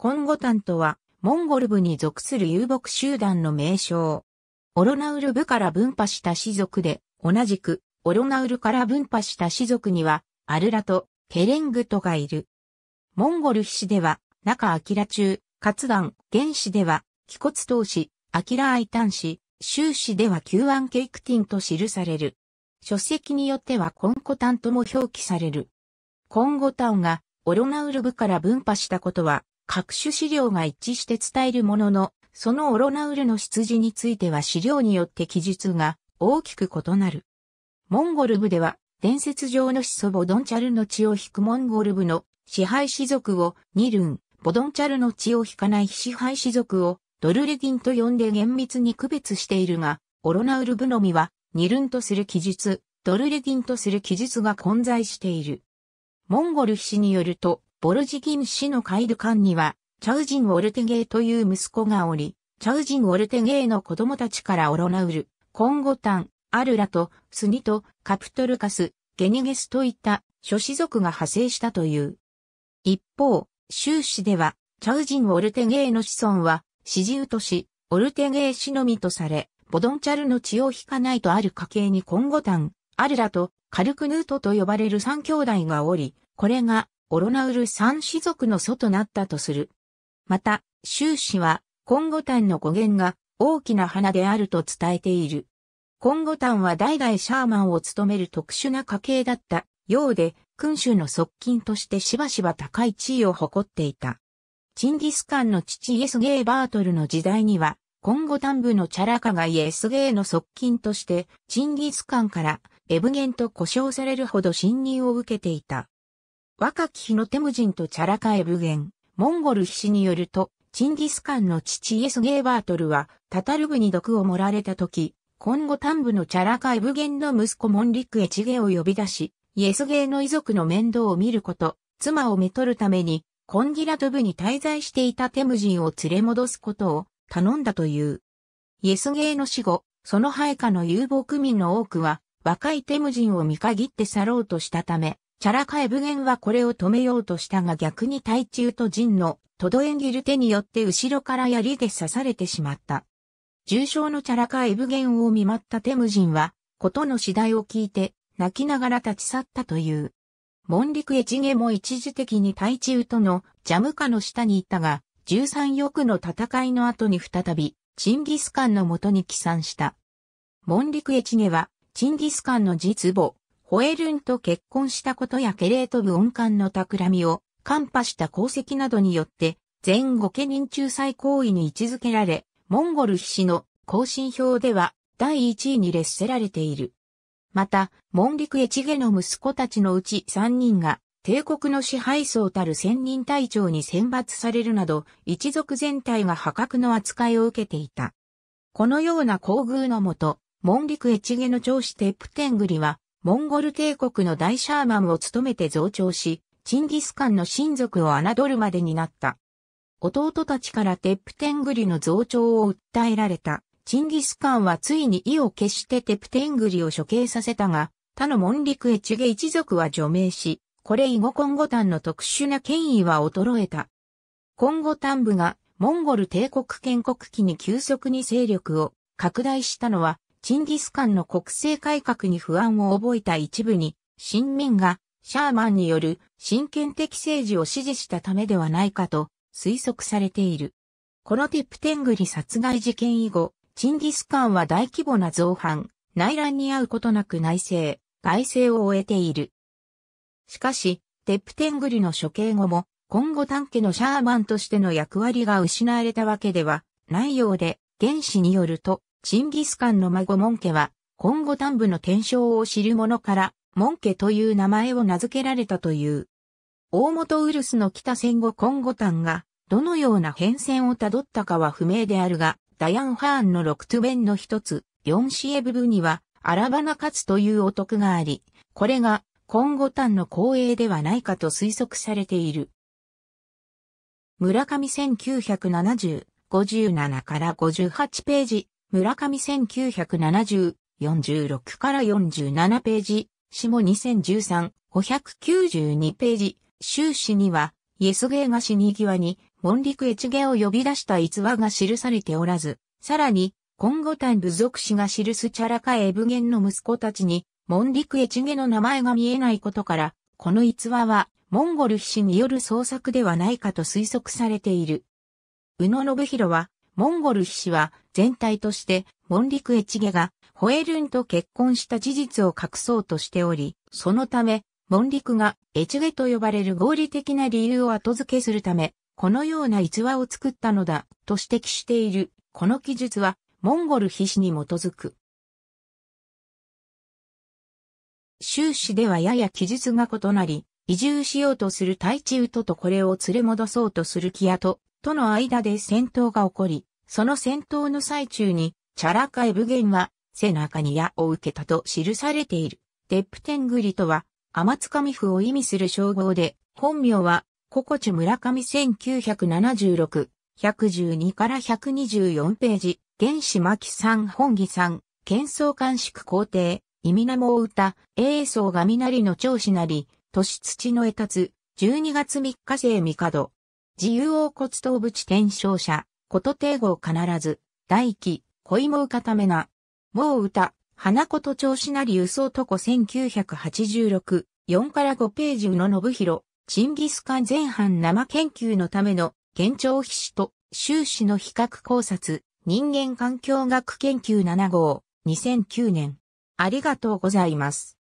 コンゴタンとは、モンゴル部に属する遊牧集団の名称。オロナウル部から分派した氏族で、同じく、オロナウルから分派した氏族には、アルラと、ケレングトがいる。モンゴル氏では、中アキラ中、活断、原氏では、気骨投資、アキラアイタン氏、州氏では旧安ケイクティンと記される。書籍によってはコンゴタンとも表記される。コンゴタンがオロナウル部から分派したことは、各種資料が一致して伝えるものの、そのオロナウルの出自については資料によって記述が大きく異なる。モンゴル部では、伝説上の子祖ボドンチャルの血を引くモンゴル部の支配士族をニルン、ボドンチャルの血を引かない支配士族をドルレギンと呼んで厳密に区別しているが、オロナウル部のみはニルンとする記述、ドルレギンとする記述が混在している。モンゴル氏によると、ボルジギン氏のカイル館には、チャウジン・オルテゲーという息子がおり、チャウジン・オルテゲーの子供たちからオロナウル、コンゴタン、アルラと、スニと、カプトルカス、ゲニゲスといった諸氏族が派生したという。一方、州氏では、チャウジン・オルテゲーの子孫は、シジウト氏、オルテゲー氏のみとされ、ボドンチャルの血を引かないとある家系にコンゴタン、アルラと、カルクヌートと呼ばれる三兄弟がおり、これがオロナウル三氏族の祖となったとする。また、周氏は、コンゴタンの語源が大きな花であると伝えている。コンゴタンは代々シャーマンを務める特殊な家系だったようで、君主の側近としてしばしば高い地位を誇っていた。チンギスカンの父イエスゲー・バートルの時代には、コンゴタン部のチャラカがイエスゲーの側近として、チンギスカンからエブゲンと呼称されるほど侵入を受けていた。若き日のテムジンとチャラカエブン、モンゴル士によると、チンギスカンの父イエスゲーバートルは、タタル部に毒を盛られた時、今後端部のチャラカエブンの息子モンリクエチゲを呼び出し、イエスゲーの遺族の面倒を見ること、妻をめとるために、コンギラト部に滞在していたテムジンを連れ戻すことを頼んだという。イエスゲーの死後、その配下の遊牧民の多くは、若いテムジンを見限って去ろうとしたため、チャラカエブゲンはこれを止めようとしたが逆に対中と陣のトドエンギル手によって後ろから槍で刺されてしまった。重傷のチャラカエブゲンを見舞ったテムジンは、ことの次第を聞いて、泣きながら立ち去ったという。モンリクエチゲも一時的に対中とのジャムカの下にいたが、13翼の戦いの後に再び、チンギスカンのもとに帰参した。モンリクエチゲは、チンギスカンの実母、ホエルンと結婚したことやケレート部音感の企みを、看破した功績などによって、全後家人仲裁行為に位置づけられ、モンゴル筆士の更新表では第一位に列せられている。また、モンリクエチゲの息子たちのうち三人が、帝国の支配層たる千人隊長に選抜されるなど、一族全体が破格の扱いを受けていた。このような厚遇のもと、クエチゲの長子テプテングリは、モンゴル帝国の大シャーマンを務めて増長し、チンギスカンの親族を侮るまでになった。弟たちからテップテングリの増長を訴えられた。チンギスカンはついに意を決してテプテングリを処刑させたが、他のモンリクエチゲ一族は除名し、これ以後コンゴタンの特殊な権威は衰えた。コンゴタン部がモンゴル帝国建国期に急速に勢力を拡大したのはチンギスカンの国政改革に不安を覚えた一部に、新民がシャーマンによる真剣的政治を支持したためではないかと推測されている。このティプテングリ殺害事件以後、チンギスカンは大規模な造反、内乱に遭うことなく内政、外政を終えている。しかし、テプテングリの処刑後も、今後短期のシャーマンとしての役割が失われたわけではないようで、原始によると、チンギスカンの孫モン家は、今後端部の転生を知る者から、モン家という名前を名付けられたという。大元ウルスの北戦後今後端が、どのような変遷をたどったかは不明であるが、ダヤン・ハーンのロクトゥベンの一つ、四シエブブには、アラバナカツというお得があり、これが、今後端の光栄ではないかと推測されている。村上1970、57から58ページ。村上1970、46から47ページ、下2013、592ページ、終始には、イエスゲーが死に際に、門陸越ゲを呼び出した逸話が記されておらず、さらに、今後ン部族氏が記すチャラカエブゲンの息子たちに、門陸越ゲの名前が見えないことから、この逸話は、モンゴル氏による創作ではないかと推測されている。宇野信弘は、モンゴル士は全体としてモンリクエチゲがホエルンと結婚した事実を隠そうとしており、そのため、モンリクがエチゲと呼ばれる合理的な理由を後付けするため、このような逸話を作ったのだと指摘している。この記述はモンゴル皮士に基づく。終始ではやや記述が異なり、移住しようとするタイチウトとこれを連れ戻そうとするキアトとの間で戦闘が起こり、その戦闘の最中に、チャラカエブゲンは、背中に矢を受けたと記されている。デップテングリとは、アマツカミフを意味する称号で、本名は、ココチ村上1976、112から124ページ、原始巻さん本義さん、喧騒監縮皇帝、イミナモを歌、英宗が雷の長子なり、年土の得達、12月3日生帝。自由王骨頭淵転生者、こと定を必ず、大輝、恋もうかためな、もう歌、花こと調子なり嘘男とこ1986、4から5ページの信弘、チンギスカン前半生研究のための、現状筆史と、修士の比較考察、人間環境学研究7号、2009年。ありがとうございます。